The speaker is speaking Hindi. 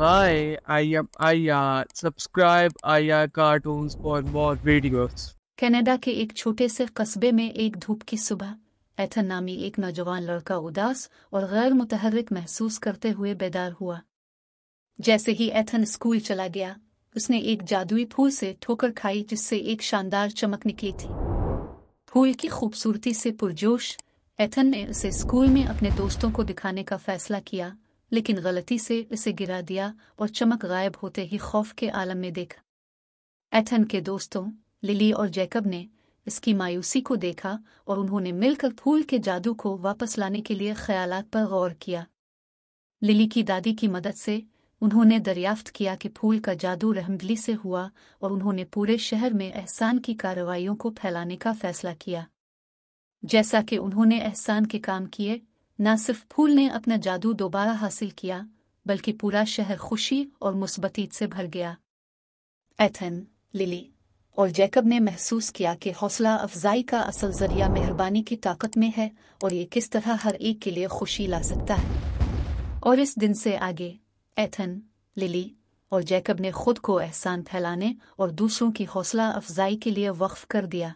Hi, I am Aya. Subscribe Aya Cartoons for more videos. Canada के एक छोटे से कस्बे में एक धूप की सुबह एथन नामी एक नौजवान लड़का उदास और गैर मुतहरक महसूस करते हुए बेदार हुआ जैसे ही एथन स्कूल चला गया उसने एक जादुई फूल से ठोकर खाई जिससे एक शानदार चमक निकली थी फूल की खूबसूरती से पुरजोश एथन ने उसे स्कूल में अपने दोस्तों को दिखाने का फैसला किया लेकिन गलती से इसे गिरा दिया और चमक गायब होते ही खौफ के आलम में देखा एथन के दोस्तों लिली और जैकब ने इसकी मायूसी को देखा और उन्होंने मिलकर फूल के जादू को वापस लाने के लिए ख्यालात पर गौर किया लिली की दादी की मदद से उन्होंने दरियाफ्त किया कि फूल का जादू रहमदली से हुआ और उन्होंने पूरे शहर में एहसान की कार्रवाइयों को फैलाने का फैसला किया जैसा कि उन्होंने एहसान के काम किए न सिर्फ फूल ने अपना जादू दोबारा हासिल किया बल्कि पूरा शहर खुशी और मुस्बतीत से भर गया एथन लिली और जैकब ने महसूस किया कि हौसला अफजाई का असल जरिया मेहरबानी की ताकत में है और ये किस तरह हर एक के लिए खुशी ला सकता है और इस दिन से आगे एथन लिली और जैकब ने खुद को एहसान फैलाने और दूसरों की हौसला अफजाई के लिए वक्फ कर दिया